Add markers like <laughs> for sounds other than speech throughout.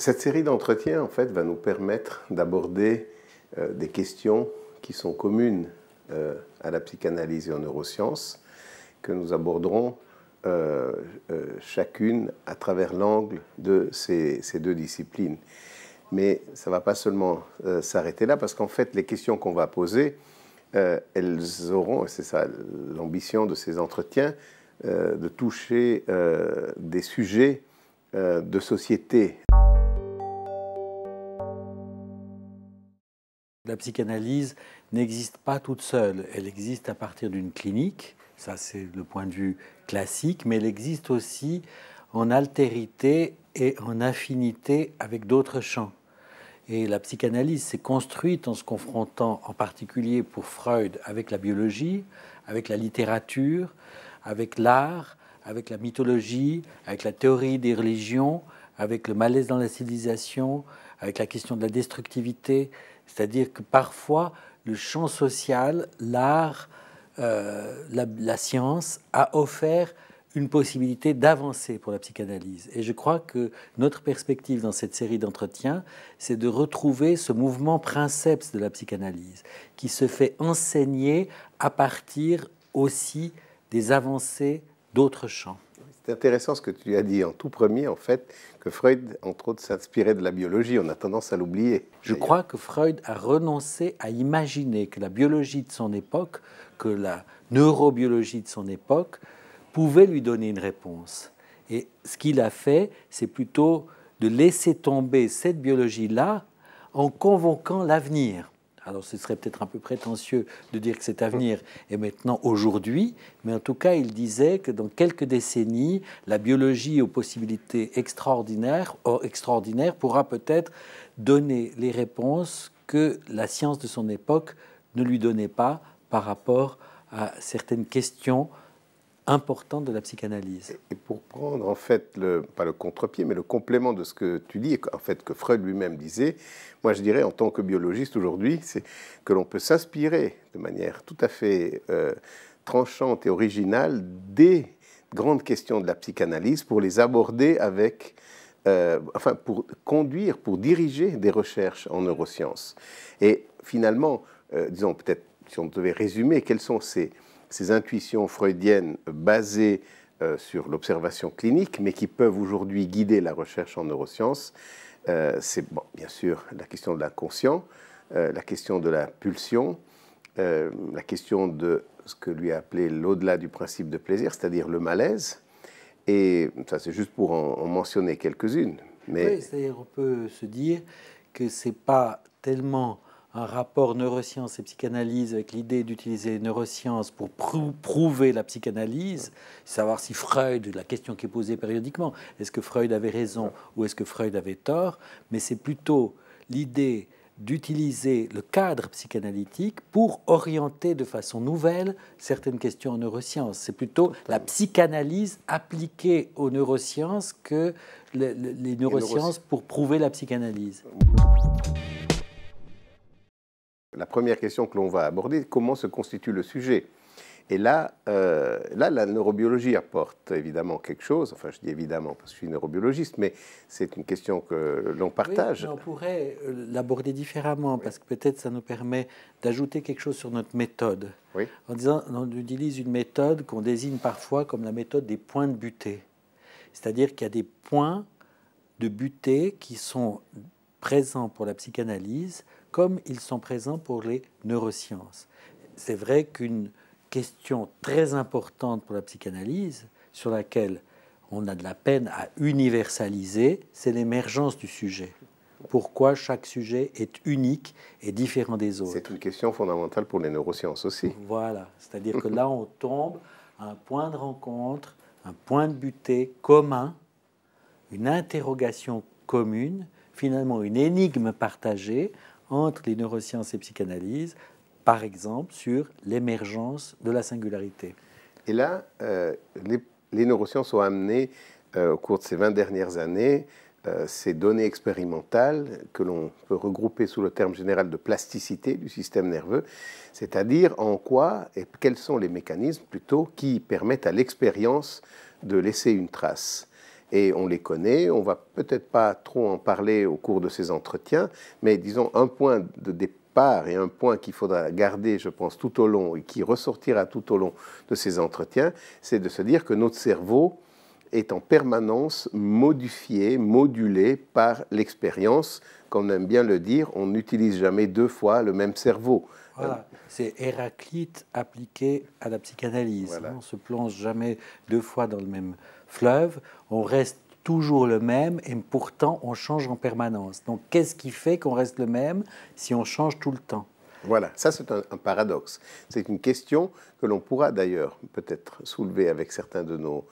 Cette série d'entretiens, en fait, va nous permettre d'aborder euh, des questions qui sont communes euh, à la psychanalyse et aux neurosciences, que nous aborderons euh, chacune à travers l'angle de ces, deux disciplines. Mais ça ne va pas seulement s'arrêter là, parce qu'en fait, les questions qu'on va poser, elles auront, et c'est ça l'ambition de ces entretiens, de toucher des sujets de société. la psychanalyse n'existe pas toute seule. Elle existe à partir d'une clinique, ça c'est le point de vue classique, mais elle existe aussi en altérité et en affinité avec d'autres champs. Et la psychanalyse s'est construite en se confrontant en particulier pour Freud avec la biologie, avec la littérature, avec l'art, avec la mythologie, avec la théorie des religions, avec le malaise dans la civilisation, avec la question de la destructivité, c'est-à-dire que parfois le champ social, l'art, euh, la, la, science a offert une possibilité d'avancer pour la psychanalyse. Et je crois que notre perspective dans cette série d'entretiens, c'est de retrouver ce mouvement princeps de la psychanalyse, qui se fait enseigner à partir aussi des avancées d'autres champs. C'est intéressant ce que tu as dit en tout premier, en fait, que Freud, entre autres, s'inspirait de la biologie. On a tendance à l'oublier. Je crois que Freud a renoncé à imaginer que la biologie de son époque, que la neurobiologie de son époque, pouvait lui donner une réponse. Et ce qu'il a fait, c'est plutôt de laisser tomber cette biologie-là en convoquant l'avenir alors ce serait peut-être un peu prétentieux de dire que cet avenir est maintenant aujourd'hui, mais en tout cas, il disait que dans quelques décennies, la biologie aux possibilités extraordinaires, oh, extraordinaires pourra peut-être donner les réponses que la science de son époque ne lui donnait pas par rapport à certaines questions importante de la psychanalyse. Et pour prendre en fait, le, pas le contre-pied, mais le complément de ce que tu dis, en fait que Freud lui-même disait, moi je dirais en tant que biologiste aujourd'hui, c'est que l'on peut s'inspirer de manière tout à fait euh, tranchante et originale des grandes questions de la psychanalyse pour les aborder avec euh, enfin, pour conduire, pour diriger des recherches en neurosciences. Et finalement, euh, disons peut-être si on devait résumer, quels sont ces, ces intuitions freudiennes basées euh, sur l'observation clinique, mais qui peuvent aujourd'hui guider la recherche en neurosciences. Euh, c'est bon, bien sûr la question de l'inconscient, euh, la question de la pulsion, la question de ce que lui a appelé l'au-delà du principe de plaisir, c'est-à-dire le malaise. Et ça, c'est juste pour en, mentionner quelques-unes. Mais... Oui, c'est-à-dire on peut se dire que c'est pas tellement un rapport neurosciences et psychanalyse avec l'idée d'utiliser les neurosciences pour prouver la psychanalyse, savoir si Freud, la question qui est posée périodiquement, est-ce que Freud avait raison ou est-ce que Freud avait tort, mais c'est plutôt l'idée d'utiliser le cadre psychanalytique pour orienter de façon nouvelle certaines questions en neurosciences. C'est plutôt la psychanalyse appliquée aux neurosciences que les neurosciences pour prouver la psychanalyse la première question que l'on va aborder, comment se constitue le sujet et là, euh, là, la neurobiologie apporte évidemment quelque chose. Enfin, je dis évidemment parce que je suis neurobiologiste, mais c'est une question que l'on partage. on pourrait euh, l'aborder différemment parce que peut-être ça nous permet d'ajouter quelque chose sur notre méthode. Oui. En disant, on utilise une méthode qu'on désigne parfois comme la méthode des points de butée. C'est-à-dire qu'il y a des points de butée qui sont présents pour la psychanalyse comme ils sont présents pour les neurosciences. C'est vrai qu'une question très importante pour la psychanalyse, sur laquelle on a de la peine à universaliser, c'est l'émergence du sujet. Pourquoi chaque sujet est unique et différent des autres C'est une question fondamentale pour les neurosciences aussi. Voilà, c'est-à-dire que là, on tombe à un point de rencontre, un point de butée commun, une interrogation commune finalement une énigme partagée entre les neurosciences et psychanalyse, par exemple sur l'émergence de la singularité. Et là, euh, les, neurosciences ont amené, euh, au cours de ces 20 dernières années euh, ces données expérimentales que l'on peut regrouper sous le terme général de plasticité du système nerveux, c'est-à-dire en quoi et quels sont les mécanismes plutôt qui permettent à l'expérience de laisser une trace et on les connaît. On va peut-être pas trop en parler au cours de ces entretiens, mais disons un point de départ et un point qu'il faudra garder, je pense, tout au long et qui ressortira tout au long de ces entretiens, c'est de se dire que notre cerveau est en permanence modifié, modulé par l'expérience. on aime bien le dire, on n'utilise jamais deux fois le même cerveau. Voilà, c'est Héraclite appliqué à la psychanalyse. Hein. On ne se plonge jamais deux fois dans le même fleuve, on reste toujours le même et pourtant on change en permanence. Donc qu'est-ce qui fait qu'on reste le même si on change tout le temps voilà, ça c'est un, un, paradoxe. C'est une question que l'on pourra d'ailleurs peut-être soulever avec certains de nos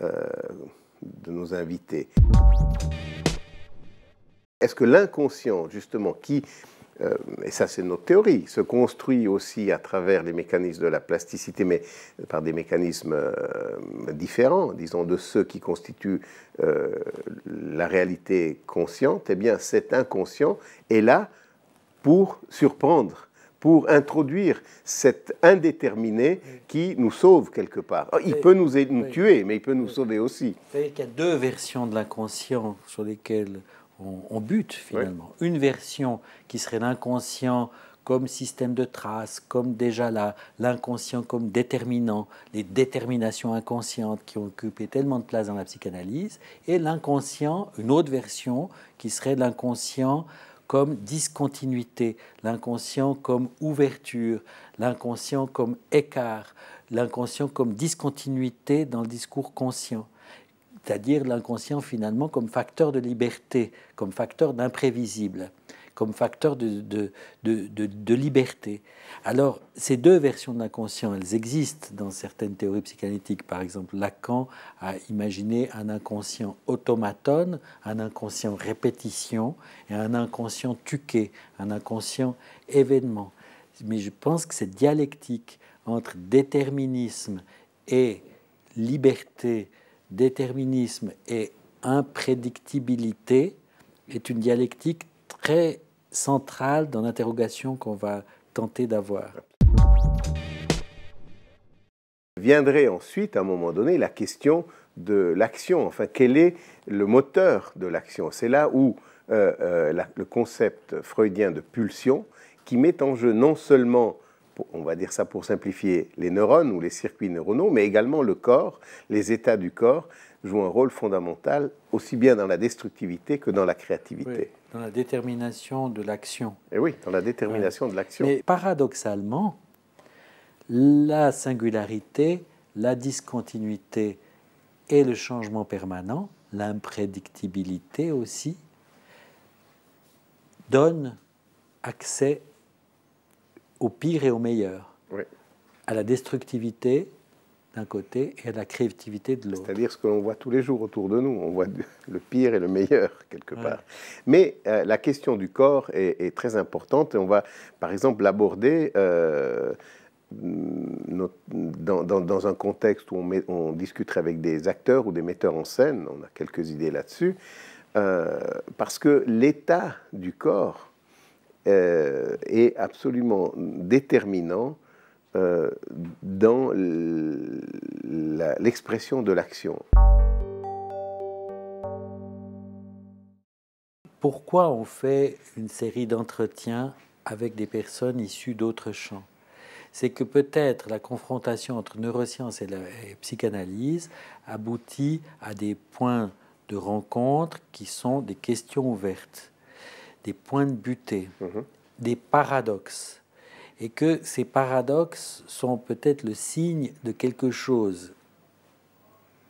euh, de nos invités. Est-ce que l'inconscient, justement, qui, euh, et ça c'est notre théorie, se construit aussi à travers les mécanismes de la plasticité, mais par des mécanismes euh, différents, disons, de ceux qui constituent la réalité consciente, eh bien cet inconscient est là pour surprendre pour introduire cet indéterminé qui nous sauve quelque part. Oh, il peut nous, tuer, mais il peut nous sauver aussi. Il y a deux versions de l'inconscient sur lesquelles on, on bute finalement. Une version qui serait l'inconscient comme système de traces, comme déjà là, l'inconscient comme déterminant, les déterminations inconscientes qui ont occupé tellement de place dans la psychanalyse, et l'inconscient, une autre version qui serait l'inconscient comme discontinuité, l'inconscient comme ouverture, l'inconscient comme écart, l'inconscient comme discontinuité dans le discours conscient, c'est-à-dire l'inconscient finalement comme facteur de liberté, comme facteur d'imprévisible comme facteur de, de, liberté. Alors, ces deux versions de l'inconscient, elles existent dans certaines théories psychanalytiques. Par exemple, Lacan a imaginé un inconscient automatone, un inconscient répétition et un inconscient tuqué, un inconscient événement. Mais je pense que cette dialectique entre déterminisme et liberté, déterminisme et imprédictibilité est une dialectique très centrale dans l'interrogation qu'on va tenter d'avoir. Viendrait ensuite, à un moment donné, la question de l'action. Enfin, quel est le moteur de l'action C'est là où euh, euh, le concept freudien de pulsion, qui met en jeu non seulement on va dire ça pour simplifier, les neurones ou les circuits neuronaux, mais également le corps, les états du corps, joue un rôle fondamental aussi bien dans la destructivité que dans la créativité. dans la détermination de l'action. Et eh oui, dans la détermination de l'action. Mais paradoxalement, la singularité, la discontinuité et le changement permanent, l'imprédictibilité aussi, donnent accès au pire et au meilleur, à la destructivité d'un côté et à la créativité de l'autre. C'est-à-dire ce que l'on voit tous les jours autour de nous. On voit <laughs> le pire et le meilleur, <laughs> quelque part. Mais euh, la question du corps est, très importante. et On va, par exemple, l'aborder euh, mm, dans, un contexte où on, discuterait avec des acteurs ou des metteurs en scène. On a quelques idées là-dessus. Euh, parce que l'état du corps est absolument déterminant euh, dans l'expression de l'action. Pourquoi on fait une série d'entretiens avec des personnes issues d'autres champs c'est que peut-être la confrontation entre neurosciences et, la, psychanalyse aboutit à des points de rencontre qui sont des questions ouvertes, des points de butée, mm-hmm. des paradoxes et que ces paradoxes sont peut-être le signe de quelque chose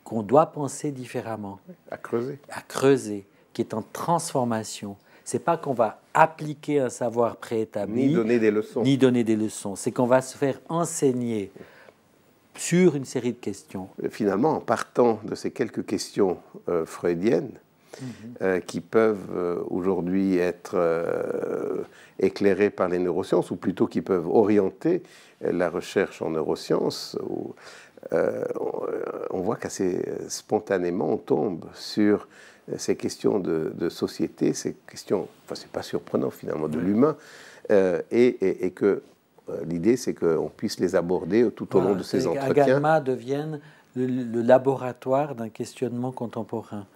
qu'on doit penser différemment. À creuser. À creuser, qui est en transformation. C'est pas qu'on va appliquer un savoir préétabli. Ni donner des leçons. Ni donner des leçons. C'est qu'on va se faire enseigner sur une série de questions. Finalement, en partant de ces quelques questions euh, freudiennes, euh, qui peuvent euh, aujourd'hui être euh, éclairés par les neurosciences, ou plutôt qui peuvent orienter la recherche en neurosciences. on voit qu'assez spontanément, on tombe sur ces questions de, société, ces questions, enfin c'est pas surprenant finalement, de l'humain, et, que l'idée, c'est qu'on puisse les aborder tout au long de ces entretiens. Agama devienne le laboratoire d'un questionnement contemporain.